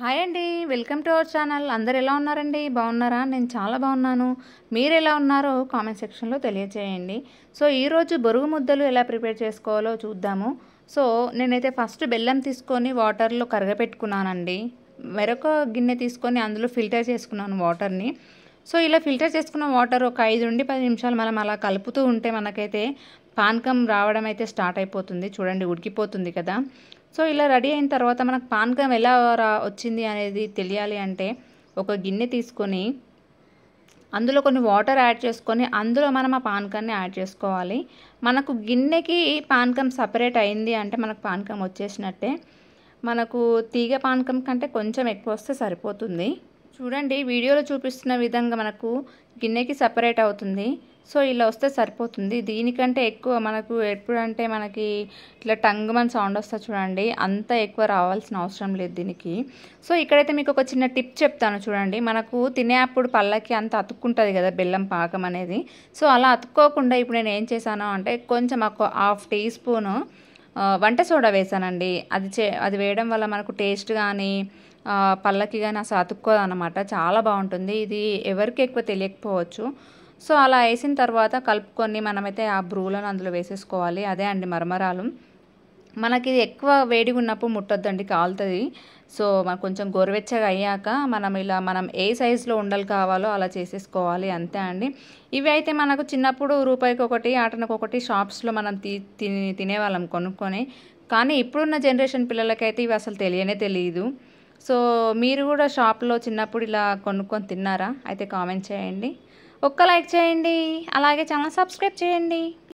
hi అండి welcome to our channel అందరు ఎలా ఉన్నారండి బాగున్నారా నేను చాలా బాగున్నాను మీరు ఎలా ఉన్నారో కామెంట్ సెక్షన్లో తెలియచేయండి సో ఈరోజు బొరుగు ముద్దలు ఎలా ప్రిపేర్ చేసుకోవాలో చూద్దాము సో నేనైతే ఫస్ట్ బెల్లం తీసుకొని వాటర్లో కరగపెట్టుకున్నానండి మరొక గిన్నె తీసుకొని అందులో ఫిల్టర్ చేసుకున్నాను వాటర్ని సో ఇలా ఫిల్టర్ చేసుకున్న వాటర్ ఒక ఐదు నుండి పది నిమిషాలు మనం అలా కలుపుతూ ఉంటే మనకైతే పానకం రావడం అయితే స్టార్ట్ అయిపోతుంది చూడండి ఉడికిపోతుంది కదా సో ఇలా రెడీ అయిన తర్వాత మనకు పానకం ఎలా వచ్చింది అనేది తెలియాలి అంటే ఒక గిన్నె తీసుకొని అందులో కొన్ని వాటర్ యాడ్ చేసుకొని అందులో మనం ఆ పానకాన్ని యాడ్ చేసుకోవాలి మనకు గిన్నెకి పానకం సపరేట్ అయింది అంటే మనకు పానకం వచ్చేసినట్టే మనకు తీగ పానకం కంటే కొంచెం ఎక్కువ వస్తే సరిపోతుంది చూడండి వీడియోలో చూపిస్తున్న విధంగా మనకు గిన్నెకి సపరేట్ అవుతుంది సో ఇలా వస్తే సరిపోతుంది దీనికంటే ఎక్కువ మనకు ఎప్పుడంటే మనకి ఇట్లా టంగ్ మన సౌండ్ వస్తుంది చూడండి అంత ఎక్కువ రావాల్సిన అవసరం లేదు దీనికి సో ఇక్కడైతే మీకు ఒక చిన్న టిప్ చెప్తాను చూడండి మనకు తినేప్పుడు పళ్ళకి అంత అతుక్కుంటుంది కదా బెల్లం పాకం అనేది సో అలా అతుక్కోకుండా ఇప్పుడు నేను ఏం చేశాను అంటే కొంచెం ఒక హాఫ్ టీ స్పూను వంట సోడా వేసానండి అది చే అది వేయడం వల్ల మనకు టేస్ట్ కానీ పళ్ళకి కానీ అసలు అతుక్కోదన్నమాట చాలా బాగుంటుంది ఇది ఎవరికి ఎక్కువ తెలియకపోవచ్చు సో అలా వేసిన తర్వాత కలుపుకొని మనమైతే ఆ బ్రూలను అందులో వేసేసుకోవాలి అదే అండి మరమరాలు మనకి ఎక్కువ వేడిగా ఉన్నప్పుడు ముట్టొద్దండి కాలుతుంది సో మనకు కొంచెం గోరువెచ్చగా అయ్యాక మనం ఇలా మనం ఏ సైజులో ఉండలు కావాలో అలా చేసేసుకోవాలి అంతే అండి ఇవి అయితే మనకు చిన్నప్పుడు రూపాయికి ఒకటి ఆటనకు ఒకటి షాప్స్లో మనం తి తినేవాళ్ళం కొనుక్కొని కానీ ఇప్పుడున్న జనరేషన్ పిల్లలకైతే ఇవి అసలు తెలియనే తెలియదు సో మీరు కూడా షాప్లో చిన్నప్పుడు ఇలా కొనుక్కొని తిన్నారా అయితే కామెంట్ చేయండి ఒక్క లైక్ చేయండి అలాగే ఛానల్ సబ్స్క్రైబ్ చేయండి